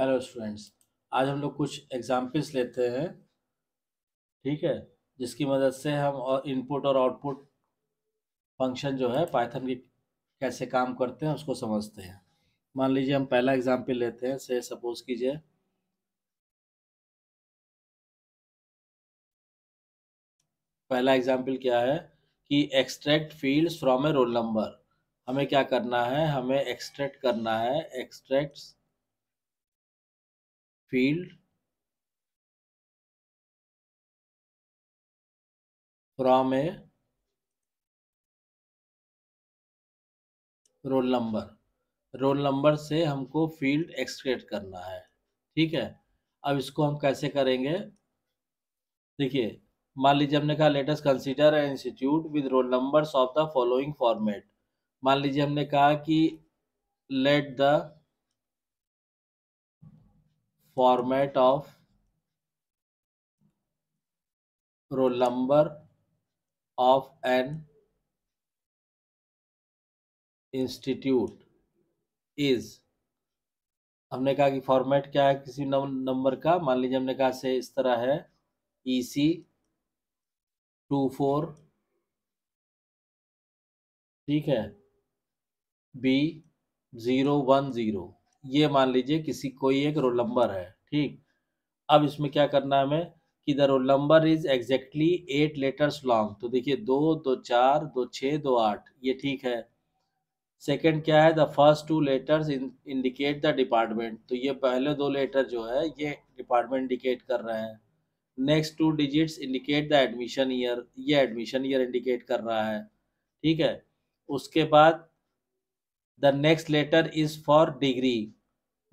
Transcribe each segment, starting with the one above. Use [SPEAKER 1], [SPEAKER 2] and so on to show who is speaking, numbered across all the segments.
[SPEAKER 1] Hello students आज हम लोग कुछ एग्जाम्पल्स लेते हैं ठीक है जिसकी मदद से हम और इनपुट और आउटपुट फंक्शन जो है पाइथन की कैसे काम करते हैं उसको समझते हैं मान लीजिए हम पहला एग्जाम्पल लेते हैं से सपोज कीजिए पहला एग्जाम्पल क्या है कि extract fields from a roll number हमें क्या करना है हमें एक्सट्रैक्ट करना है extracts field from a roll number roll number से हमको फील्ड एक्सक्रेट करना है ठीक है अब इसको हम कैसे करेंगे देखिए मान लीजिए हमने कहा let's consider an institute with roll numbers of the following format मान लीजिए हमने कहा कि let the format of roll number of an institute is हमने कहा कि फॉर्मेट क्या है किसी नंबर का मान लीजिए हमने कहा से इस तरह है ई सी टू फोर ठीक है बी ज़ीरो वन ज़ीरो ये मान लीजिए किसी कोई एक रोल नंबर है ठीक अब इसमें क्या करना है हमें कि the roll number is exactly eight letters long तो देखिए दो दो चार दो छः दो आठ ये ठीक है सेकंड क्या है the first two letters indicate the department तो ये पहले दो लेटर जो है ये डिपार्टमेंट इंडिकेट कर रहे हैं next two digits indicate the admission year ये एडमिशन ईयर इंडिकेट कर रहा है ठीक है उसके बाद the next letter is for degree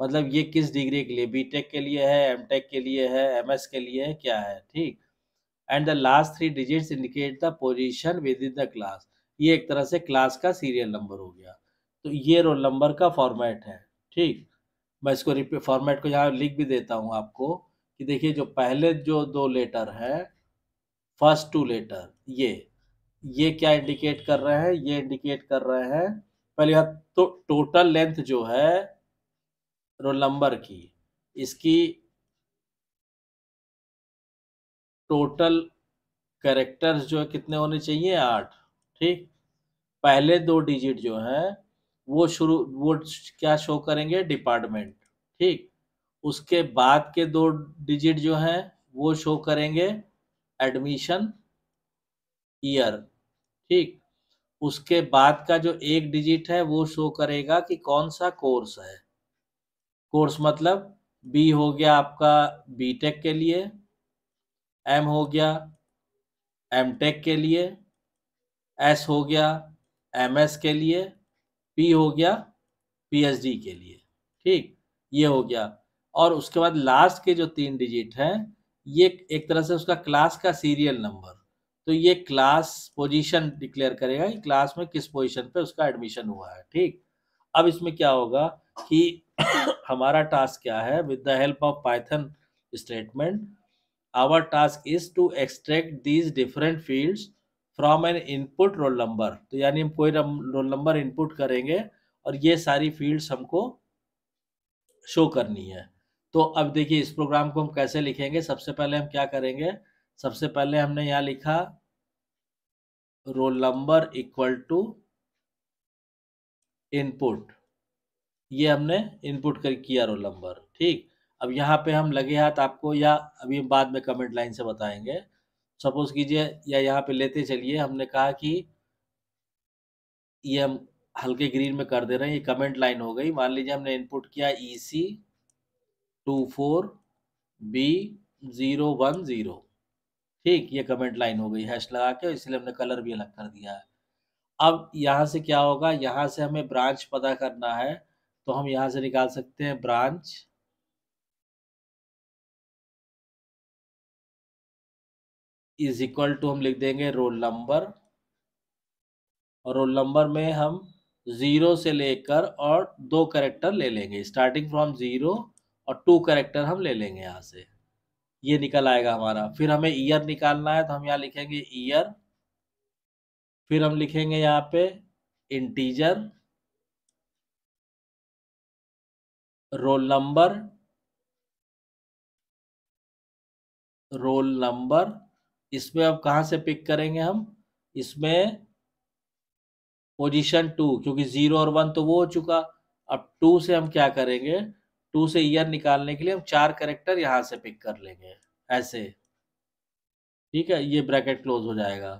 [SPEAKER 1] मतलब ये किस डिग्री के लिए बीटेक के लिए है एमटेक के लिए है एमएस के लिए है क्या है ठीक and the last three digits indicate the position within the class ये एक तरह से क्लास का सीरियल नंबर हो गया तो ये रोल नंबर का फॉर्मेट है ठीक मैं इसको रिपीट फॉर्मेट को यहाँ लिख भी देता हूँ आपको कि देखिए जो पहले जो दो लेटर है फर्स्ट टू लेटर ये ये क्या इंडिकेट कर रहे हैं ये इंडिकेट कर रहे हैं पहले बात तो टोटल लेंथ जो है रोल नंबर की इसकी टोटल करेक्टर्स जो है कितने होने चाहिए आठ ठीक पहले दो डिजिट जो है वो शुरू वो क्या शो करेंगे डिपार्टमेंट ठीक उसके बाद के दो डिजिट जो है वो शो करेंगे एडमिशन ईयर ठीक उसके बाद का जो एक डिजिट है वो शो करेगा कि कौन सा कोर्स है कोर्स मतलब बी हो गया आपका बीटेक के लिए एम हो गया एम टेक के लिए एस हो गया एम एस के लिए पी हो गया पीएचडी के लिए ठीक ये हो गया और उसके बाद लास्ट के जो तीन डिजिट हैं ये एक तरह से उसका क्लास का सीरियल नंबर तो ये क्लास पोजीशन डिक्लेयर करेगा कि क्लास में किस पोजीशन पे उसका एडमिशन हुआ है ठीक अब इसमें क्या होगा कि हमारा टास्क क्या है with the help of Python statement our task is to extract these different fields from an input roll number तो यानी हम कोई रोल नंबर इनपुट करेंगे और ये सारी फील्ड्स हमको शो करनी है तो अब देखिए इस प्रोग्राम को हम कैसे लिखेंगे सबसे पहले हम क्या करेंगे सबसे पहले हमने यहाँ लिखा roll number equal to input ये हमने इनपुट कर किया रोल नंबर ठीक अब यहाँ पे हम लगे हाथ आपको या अभी बाद में कमेंट लाइन से बताएंगे सपोज कीजिए या यहाँ पे लेते चलिए हमने कहा कि ये हम हल्के ग्रीन में कर दे रहे हैं ये कमेंट लाइन हो गई मान लीजिए हमने इनपुट किया E e C two four B zero one zero ठीक ये कमेंट लाइन हो गई हैश लगा के इसलिए हमने कलर भी अलग कर दिया है अब यहाँ से क्या होगा यहाँ से हमें ब्रांच पता करना है तो हम यहाँ से निकाल सकते हैं ब्रांच इज इक्वल टू हम लिख देंगे रोल नंबर और रोल नंबर में हम ज़ीरो से लेकर और दो करेक्टर ले लेंगे स्टार्टिंग फ्रॉम ज़ीरो और टू करेक्टर हम ले लेंगे यहाँ से ये निकल आएगा हमारा फिर हमें ईयर निकालना है तो हम यहाँ लिखेंगे ईयर फिर हम लिखेंगे यहाँ पे integer roll number roll number इसमें अब कहाँ से पिक करेंगे हम इसमें पोजीशन टू क्योंकि जीरो और वन तो वो हो चुका अब टू से हम क्या करेंगे टू से ईयर निकालने के लिए हम चार करेक्टर यहाँ से पिक कर लेंगे ऐसे ठीक है ये ब्रैकेट क्लोज हो जाएगा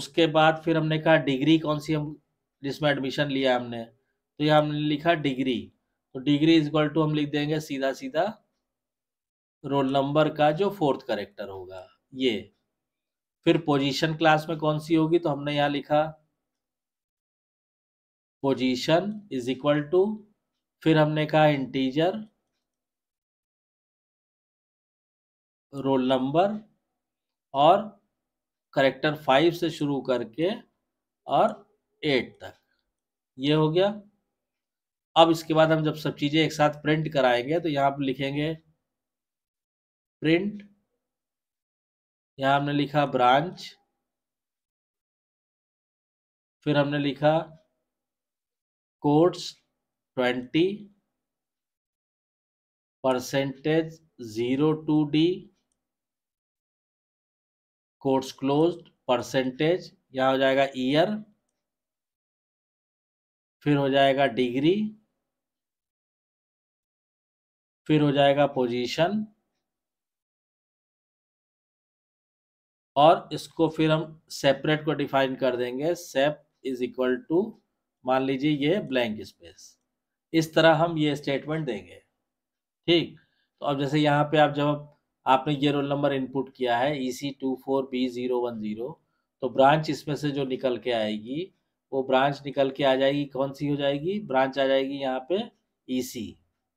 [SPEAKER 1] उसके बाद फिर हमने कहा डिग्री कौन सी हम जिसमें एडमिशन लिया हमने तो यह हमने लिखा डिग्री तो डिग्री इज इक्वल टू हम लिख देंगे सीधा सीधा रोल नंबर का जो फोर्थ करेक्टर होगा ये फिर पोजीशन क्लास में कौन सी होगी तो हमने यहाँ लिखा पोजीशन इज इक्वल टू फिर हमने कहा इंटीजर रोल नंबर और करेक्टर फाइव से शुरू करके और एट तक ये हो गया अब इसके बाद हम जब सब चीज़ें एक साथ प्रिंट कराएंगे तो यहाँ पर लिखेंगे प्रिंट यहाँ हमने लिखा ब्रांच फिर हमने लिखा quotes twenty percentage zero two D quotes close percentage यहाँ हो जाएगा ईयर फिर हो जाएगा डिग्री फिर हो जाएगा पोजीशन और इसको फिर हम सेपरेट को डिफाइन कर देंगे सेप इज इक्वल टू मान लीजिए ये ब्लैंक स्पेस इस तरह हम ये स्टेटमेंट देंगे ठीक तो अब जैसे यहाँ पे आप जब आपने ये रोल नंबर इनपुट किया है E C two four B zero one zero तो ब्रांच इसमें से जो निकल के आएगी वो ब्रांच निकल के आ जाएगी कौन सी हो जाएगी ब्रांच आ जाएगी यहाँ पे ई e सी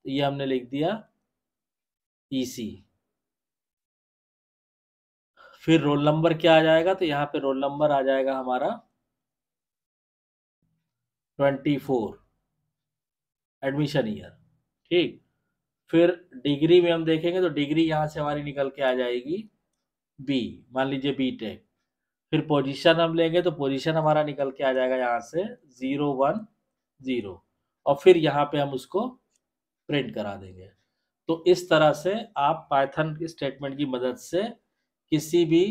[SPEAKER 1] तो ये हमने लिख दिया ई e सी फिर रोल नंबर क्या आ जाएगा तो यहाँ पे रोल नंबर आ जाएगा हमारा ट्वेंटी फोर एडमिशन ईयर ठीक फिर डिग्री में हम देखेंगे तो डिग्री यहाँ से हमारी निकल के आ जाएगी बी मान लीजिए बी टेक फिर पोजीशन हम लेंगे तो पोजीशन हमारा निकल के आ जाएगा यहाँ से ज़ीरो वन ज़ीरो और फिर यहाँ पे हम उसको प्रिंट करा देंगे तो इस तरह से आप पाइथन के स्टेटमेंट की मदद से किसी भी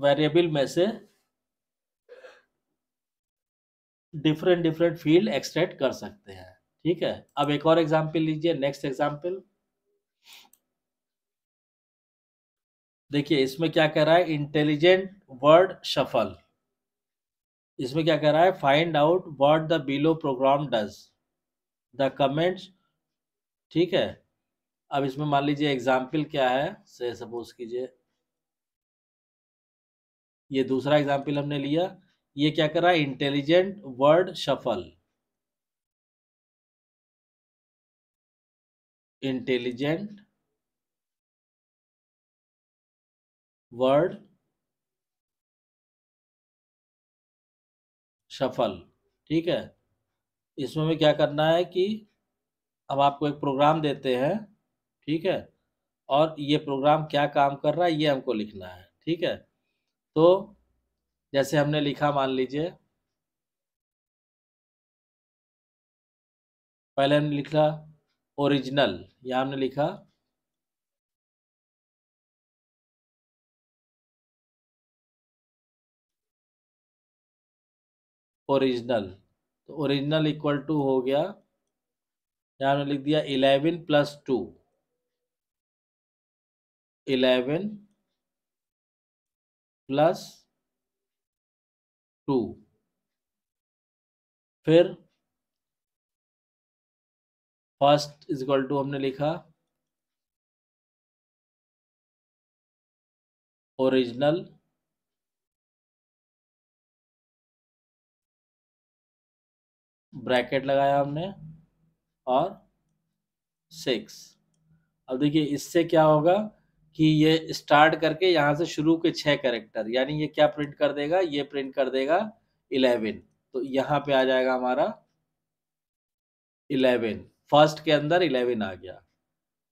[SPEAKER 1] वेरिएबल में से डिफरेंट डिफरेंट फील्ड एक्सट्रैक्ट कर सकते हैं ठीक है अब एक और एग्जाम्पल लीजिए नेक्स्ट एग्जाम्पल देखिए इसमें क्या कह रहा है इंटेलिजेंट वर्ड शफल इसमें क्या कह रहा है find out word the below program does the comments ठीक है अब इसमें मान लीजिए एग्जाम्पल क्या है से सपोज कीजिए ये दूसरा एग्जाम्पल हमने लिया ये क्या कर रहा है
[SPEAKER 2] intelligent word shuffle intelligent word
[SPEAKER 1] shuffle ठीक है इसमें में क्या करना है कि अब आपको एक प्रोग्राम देते हैं ठीक है और ये प्रोग्राम क्या काम कर रहा है ये हमको लिखना है ठीक है तो जैसे हमने लिखा मान लीजिए
[SPEAKER 2] पहले हमने लिखा ओरिजिनल यहाँ हमने लिखा
[SPEAKER 1] ओरिजिनल तो ओरिजिनल इक्वल टू हो गया यहाँ ने लिख दिया eleven plus two eleven
[SPEAKER 2] plus two फिर फर्स्ट इज इक्वल टू हमने लिखा ओरिजिनल
[SPEAKER 1] ब्रैकेट लगाया हमने और सिक्स अब देखिए इससे क्या होगा कि ये स्टार्ट करके यहाँ से शुरू के छः करेक्टर यानी ये क्या प्रिंट कर देगा ये प्रिंट कर देगा इलेवन तो यहाँ पे आ जाएगा हमारा इलेवन फर्स्ट के अंदर इलेवन आ गया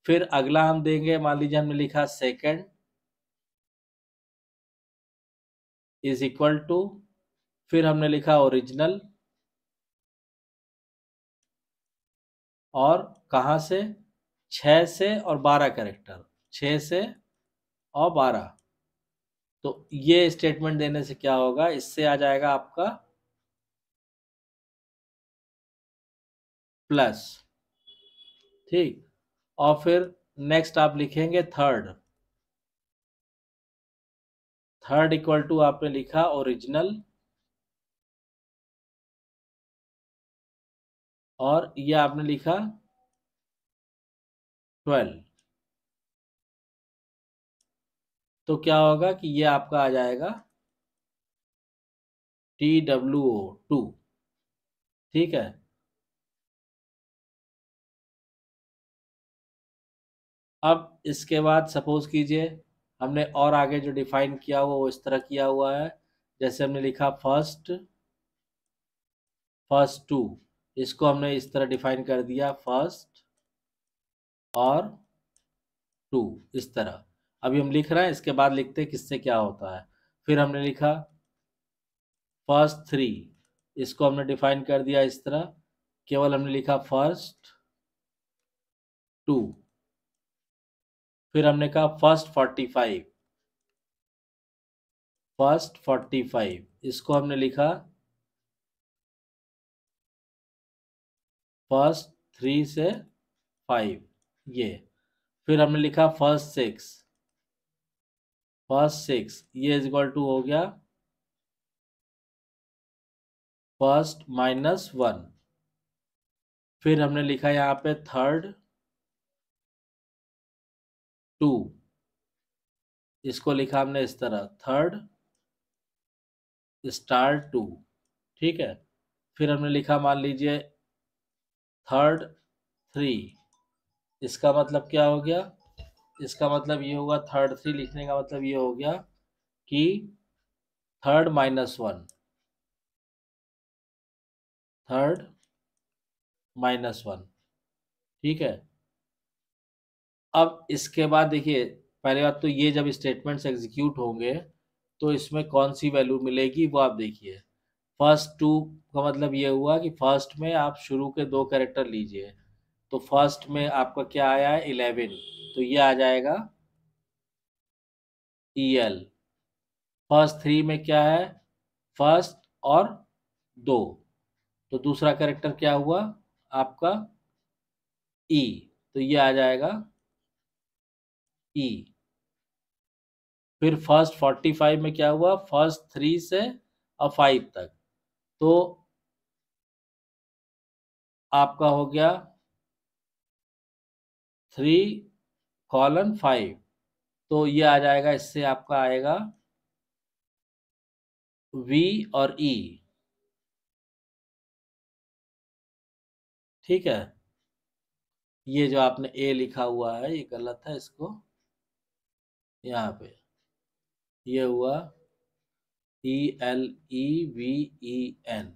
[SPEAKER 1] फिर अगला हम देंगे मान लीजिए हमने लिखा सेकंड इज इक्वल टू फिर हमने लिखा ओरिजिनल और कहाँ से छः से और बारह करेक्टर छः से और बारह तो ये स्टेटमेंट देने से क्या होगा इससे आ जाएगा आपका प्लस ठीक और फिर नेक्स्ट आप लिखेंगे थर्ड थर्ड इक्वल टू आपने लिखा ओरिजिनल
[SPEAKER 2] और ये आपने लिखा ट्वेल्व तो क्या होगा कि ये आपका आ जाएगा टी डब्ल्यू ओ टू ठीक है
[SPEAKER 1] अब इसके बाद सपोज कीजिए हमने और आगे जो डिफाइन किया हुआ वो इस तरह किया हुआ है जैसे हमने लिखा फर्स्ट फर्स्ट टू इसको हमने इस तरह डिफाइन कर दिया फर्स्ट और टू इस तरह अभी हम लिख रहे हैं इसके बाद लिखते हैं किससे क्या होता है फिर हमने लिखा फर्स्ट थ्री इसको हमने डिफाइन कर दिया इस तरह केवल हमने लिखा फर्स्ट टू फिर हमने कहा first forty five first forty five इसको हमने लिखा फर्स्ट थ्री से फाइव ये फिर हमने लिखा फर्स्ट सिक्स फर्स्ट सिक्स ये इजक्वल टू हो गया फर्स्ट माइनस वन फिर हमने लिखा यहाँ पे थर्ड टू इसको लिखा हमने इस तरह थर्ड स्टार टू ठीक है फिर हमने लिखा मान लीजिए थर्ड थ्री इसका मतलब क्या हो गया इसका मतलब ये होगा थर्ड थ्री लिखने का मतलब ये हो गया कि third minus one third minus one ठीक है अब इसके बाद देखिए पहले बात तो ये जब स्टेटमेंट्स एग्जीक्यूट होंगे तो इसमें कौन सी वैल्यू मिलेगी वो आप देखिए फर्स्ट टू का मतलब ये हुआ कि फर्स्ट में आप शुरू के दो कैरेक्टर लीजिए तो फर्स्ट में आपका क्या आया है इलेवन तो ये आ जाएगा ई एल फर्स्ट थ्री में क्या है फर्स्ट और दो तो दूसरा करेक्टर क्या हुआ आपका ई e. तो ये आ जाएगा ई e. फिर फर्स्ट फोर्टी फाइव में क्या हुआ फर्स्ट थ्री से और फाइव तक तो आपका हो गया थ्री कॉलन फाइव तो ये आ जाएगा इससे आपका आएगा वी और ई e। ठीक है ये जो आपने ए लिखा हुआ है ये गलत है इसको यहाँ पे ये हुआ E L E V E N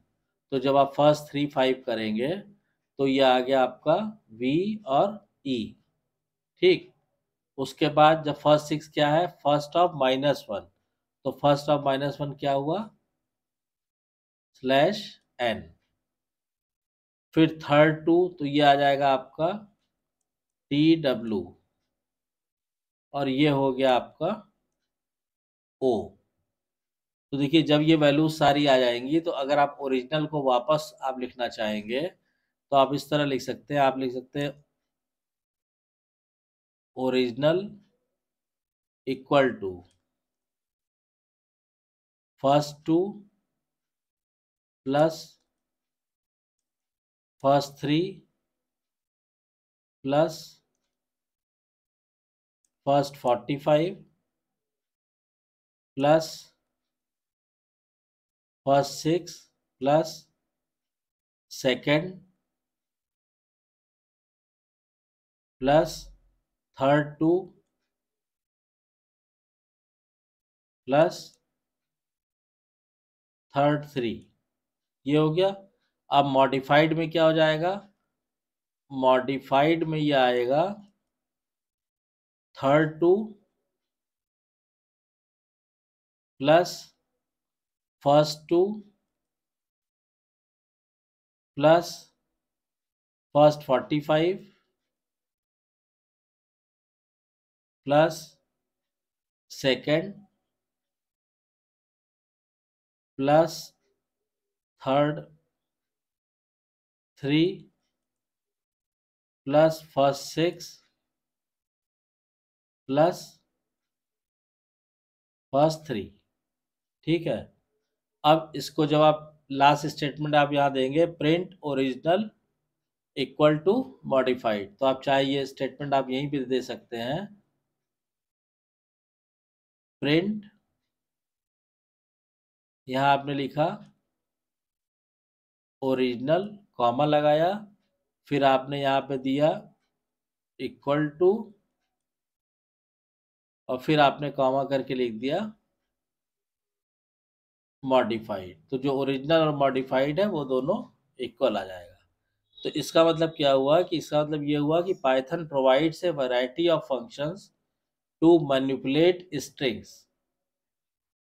[SPEAKER 1] तो जब आप फर्स्ट थ्री फाइव करेंगे तो ये आ गया आपका वी और ई e। ठीक उसके बाद जब फर्स्ट सिक्स क्या है फर्स्ट ऑफ माइनस वन तो फर्स्ट ऑफ माइनस वन क्या हुआ स्लैश एन फिर थर्ड टू तो ये आ जाएगा आपका टी डब्ल्यू और ये हो गया आपका ओ तो देखिए जब ये वैल्यू सारी आ जाएंगी तो अगर आप ओरिजिनल को वापस आप लिखना चाहेंगे तो आप इस तरह लिख सकते हैं आप लिख सकते हैं original equal
[SPEAKER 2] to first 2 plus first 3 plus first 45 plus first 6 plus second plus third two
[SPEAKER 1] plus third three ये हो गया अब मॉडिफाइड में क्या हो जाएगा मॉडिफाइड में ये आएगा third two
[SPEAKER 2] plus first two plus first forty five plus second plus third three plus
[SPEAKER 1] first six plus first three ठीक है अब इसको जब आप लास्ट स्टेटमेंट आप यहाँ देंगे print original equal to modified तो आप चाहे ये स्टेटमेंट आप यहीं पे दे सकते हैं प्रिंट यहाँ आपने लिखा ओरिजिनल कॉमा लगाया फिर आपने यहाँ पे दिया इक्वल टू और फिर आपने कॉमा करके लिख दिया मॉडिफाइड तो जो ओरिजिनल और मॉडिफाइड है वो दोनों इक्वल आ जाएगा तो इसका मतलब क्या हुआ कि इसका मतलब ये हुआ कि Python provides a variety of functions to manipulate strings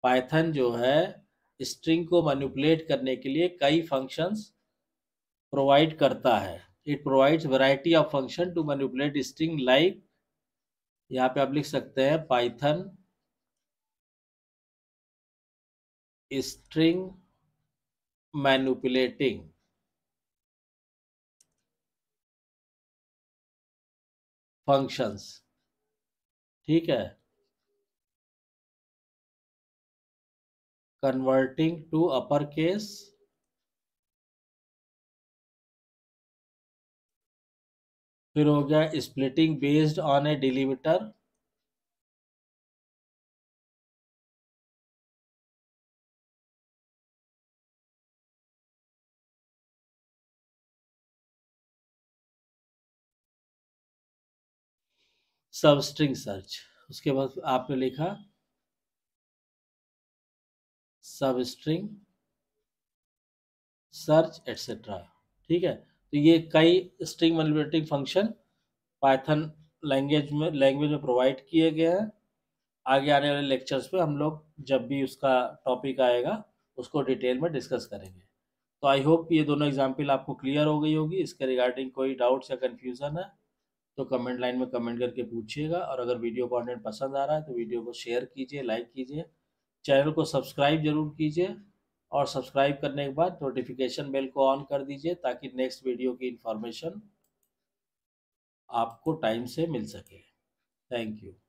[SPEAKER 1] Python जो है स्ट्रिंग को मैन्युपुलेट करने के लिए कई फंक्शंस प्रोवाइड करता है it provides variety of function to manipulate string like यहाँ पे आप लिख सकते हैं पाइथन स्ट्रिंग
[SPEAKER 2] मैनुपुलेटिंग फंक्शंस ठीक है कन्वर्टिंग टू अपर केस फिर हो गया splitting based on a delimiter substring search उसके बाद आपने लिखा
[SPEAKER 1] सबस्ट्रिंग सर्च एट्सेट्रा ठीक है तो ये कई string manipulating function Python language में लैंग्वेज में प्रोवाइड किए गए हैं आगे आने वाले लेक्चर्स पे हम लोग जब भी उसका टॉपिक आएगा उसको डिटेल में डिस्कस करेंगे तो आई होप ये दोनों एग्जाम्पल आपको क्लियर हो गई होगी इसके रिगार्डिंग कोई डाउट्स या कन्फ्यूज़न है तो कमेंट लाइन में कमेंट करके पूछिएगा और अगर वीडियो कॉन्टेंट पसंद आ रहा है तो वीडियो को शेयर कीजिए लाइक कीजिए चैनल को सब्सक्राइब जरूर कीजिए और सब्सक्राइब करने के बाद नोटिफिकेशन बेल को ऑन कर दीजिए ताकि नेक्स्ट वीडियो की इन्फॉर्मेशन आपको टाइम से मिल सके थैंक यू